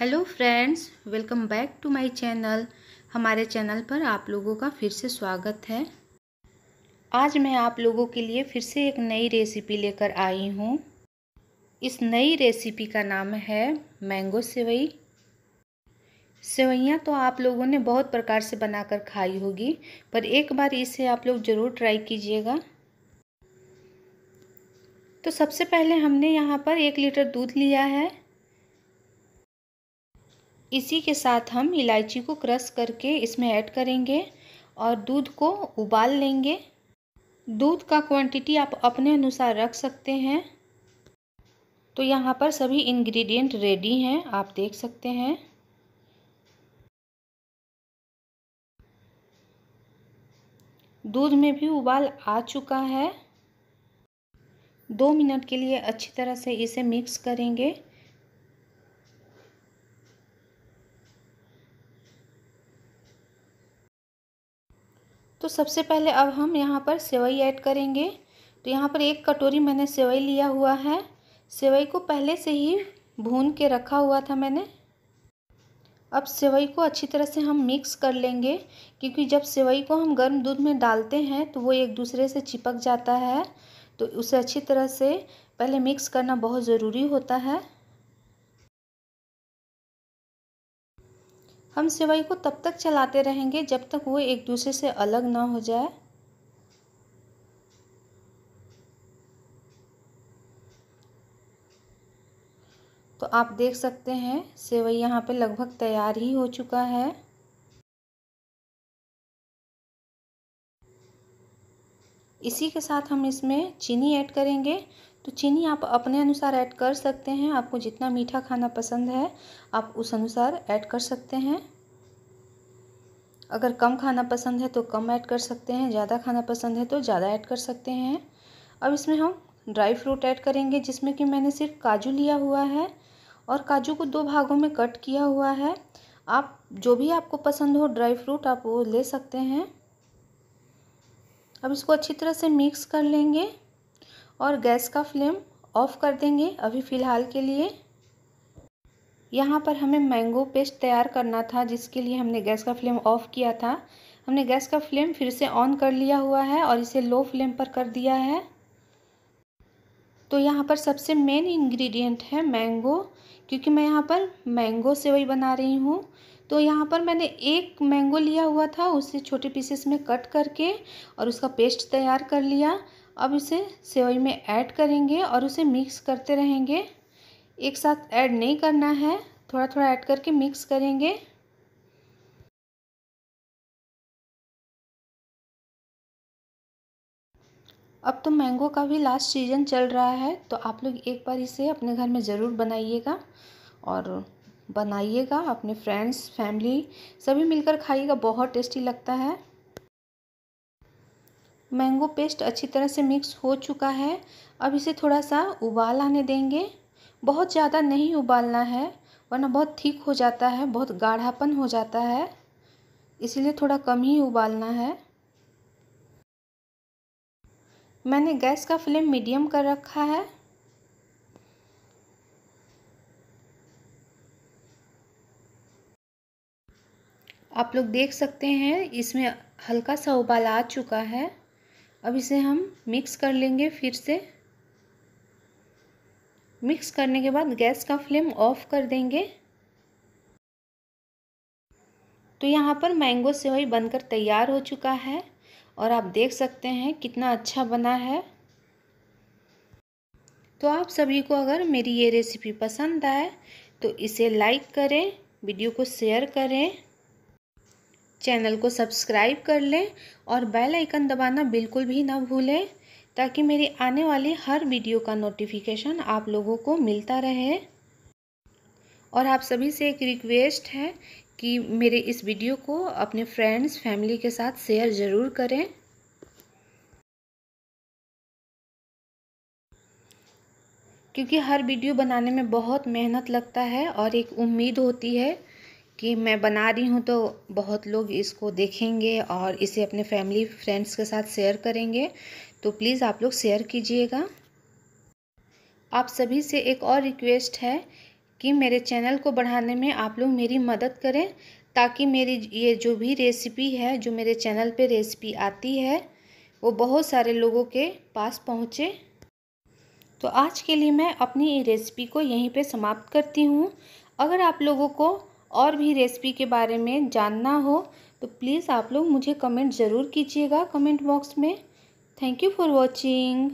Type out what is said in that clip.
hello friends welcome back to my channel हमारे channel पर आप लोगों का फिर से स्वागत है आज मैं आप लोगों के लिए फिर से एक नई रेसिपी लेकर आई हूँ इस नई रेसिपी का नाम है मैंगो सेवई सेवैयाँ तो आप लोगों ने बहुत प्रकार से बनाकर खाई होगी पर एक बार इसे आप लोग ज़रूर ट्राई कीजिएगा तो सबसे पहले हमने यहाँ पर एक लीटर दूध लिया है इसी के साथ हम इलायची को क्रश करके इसमें ऐड करेंगे और दूध को उबाल लेंगे दूध का क्वांटिटी आप अपने अनुसार रख सकते हैं तो यहाँ पर सभी इंग्रेडिएंट रेडी हैं आप देख सकते हैं दूध में भी उबाल आ चुका है दो मिनट के लिए अच्छी तरह से इसे मिक्स करेंगे तो सबसे पहले अब हम यहाँ पर सेवई ऐड करेंगे तो यहाँ पर एक कटोरी मैंने सेवई लिया हुआ है सेवई को पहले से ही भून के रखा हुआ था मैंने अब सेवई को अच्छी तरह से हम मिक्स कर लेंगे क्योंकि जब सेवई को हम गर्म दूध में डालते हैं तो वो एक दूसरे से चिपक जाता है तो उसे अच्छी तरह से पहले मिक्स करना बहुत ज़रूरी होता है हम सिवई को तब तक चलाते रहेंगे जब तक वो एक दूसरे से अलग ना हो जाए तो आप देख सकते हैं सेवई यहाँ पे लगभग तैयार ही हो चुका है इसी के साथ हम इसमें चीनी ऐड करेंगे तो चीनी आप अपने अनुसार ऐड कर सकते हैं आपको जितना मीठा खाना पसंद है आप उस अनुसार ऐड कर सकते हैं अगर कम खाना पसंद है तो कम ऐड कर सकते हैं ज़्यादा खाना पसंद है तो ज़्यादा ऐड कर सकते हैं अब इसमें हम ड्राई फ्रूट ऐड करेंगे जिसमें कि मैंने सिर्फ काजू लिया हुआ है और काजू को दो भागों में कट किया हुआ है आप जो भी आपको पसंद हो ड्राई फ्रूट आप वो ले सकते हैं अब इसको अच्छी तरह से मिक्स कर लेंगे और गैस का फ्लेम ऑफ़ कर देंगे अभी फ़िलहाल के लिए यहाँ पर हमें मैंगो पेस्ट तैयार करना था जिसके लिए हमने गैस का फ्लेम ऑफ़ किया था हमने गैस का फ्लेम फिर से ऑन कर लिया हुआ है और इसे लो फ्लेम पर कर दिया है तो यहाँ पर सबसे मेन इंग्रेडिएंट है मैंगो क्योंकि मैं यहाँ पर मैंगो सेवई बना रही हूँ तो यहाँ पर मैंने एक मैंगो लिया हुआ था उसे छोटे पीसेस में कट करके और उसका पेस्ट तैयार कर लिया अब इसे सेवई में ऐड करेंगे और उसे मिक्स करते रहेंगे एक साथ ऐड नहीं करना है थोड़ा थोड़ा ऐड करके मिक्स करेंगे अब तो मैंगो का भी लास्ट सीजन चल रहा है तो आप लोग एक बार इसे अपने घर में ज़रूर बनाइएगा और बनाइएगा अपने फ्रेंड्स फैमिली सभी मिलकर खाइएगा बहुत टेस्टी लगता है मैंगो पेस्ट अच्छी तरह से मिक्स हो चुका है अब इसे थोड़ा सा उबाल आने देंगे बहुत ज़्यादा नहीं उबालना है वरना बहुत ठीक हो जाता है बहुत गाढ़ापन हो जाता है इसलिए थोड़ा कम ही उबालना है मैंने गैस का फ्लेम मीडियम कर रखा है आप लोग देख सकते हैं इसमें हल्का सा उबाल आ चुका है अब इसे हम मिक्स कर लेंगे फिर से मिक्स करने के बाद गैस का फ्लेम ऑफ कर देंगे तो यहाँ पर मैंगो सेवई बनकर तैयार हो चुका है और आप देख सकते हैं कितना अच्छा बना है तो आप सभी को अगर मेरी ये रेसिपी पसंद आए तो इसे लाइक करें वीडियो को शेयर करें चैनल को सब्सक्राइब कर लें और बेल आइकन दबाना बिल्कुल भी ना भूलें ताकि मेरी आने वाली हर वीडियो का नोटिफिकेशन आप लोगों को मिलता रहे और आप सभी से एक रिक्वेस्ट है कि मेरे इस वीडियो को अपने फ्रेंड्स फैमिली के साथ शेयर ज़रूर करें क्योंकि हर वीडियो बनाने में बहुत मेहनत लगता है और एक उम्मीद होती है कि मैं बना रही हूँ तो बहुत लोग इसको देखेंगे और इसे अपने फैमिली फ्रेंड्स के साथ शेयर करेंगे तो प्लीज़ आप लोग शेयर कीजिएगा आप सभी से एक और रिक्वेस्ट है कि मेरे चैनल को बढ़ाने में आप लोग मेरी मदद करें ताकि मेरी ये जो भी रेसिपी है जो मेरे चैनल पे रेसिपी आती है वो बहुत सारे लोगों के पास पहुँचे तो आज के लिए मैं अपनी रेसिपी को यहीं पे समाप्त करती हूँ अगर आप लोगों को और भी रेसिपी के बारे में जानना हो तो प्लीज़ आप लोग मुझे कमेंट ज़रूर कीजिएगा कमेंट बॉक्स में थैंक यू फॉर वॉचिंग